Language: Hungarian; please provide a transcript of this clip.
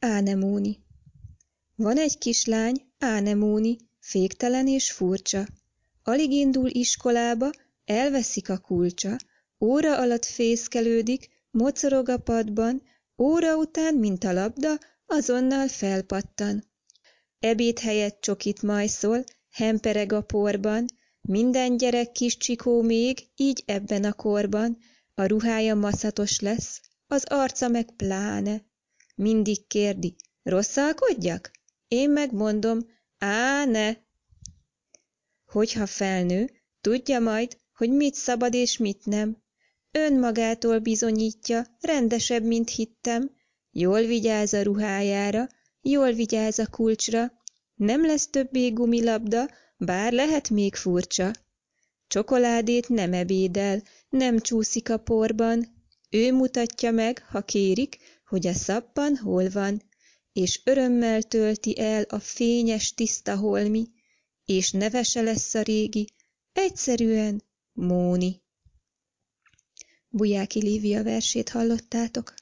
Ánemóni. Van egy kislány, Ánemóni, féktelen és furcsa. Alig indul iskolába, elveszik a kulcsa, óra alatt fészkelődik, mocorog a padban, óra után, mint a labda, azonnal felpattan. Ebéd helyett csokit majszol, hempereg a porban, minden gyerek kis csikó még, így ebben a korban, a ruhája maszatos lesz, az arca meg pláne. Mindig kérdi, rosszalkodjak? Én megmondom, á, ne! Hogyha felnő, tudja majd, hogy mit szabad és mit nem. Önmagától bizonyítja, rendesebb, mint hittem. Jól vigyáz a ruhájára, jól vigyáz a kulcsra. Nem lesz többé gumilabda, bár lehet még furcsa. Csokoládét nem ebédel, nem csúszik a porban. Ő mutatja meg, ha kérik, hogy a szappan hol van, és örömmel tölti el a fényes tiszta holmi, és nevese lesz a régi, egyszerűen Móni. Bujáki Lívia versét hallottátok?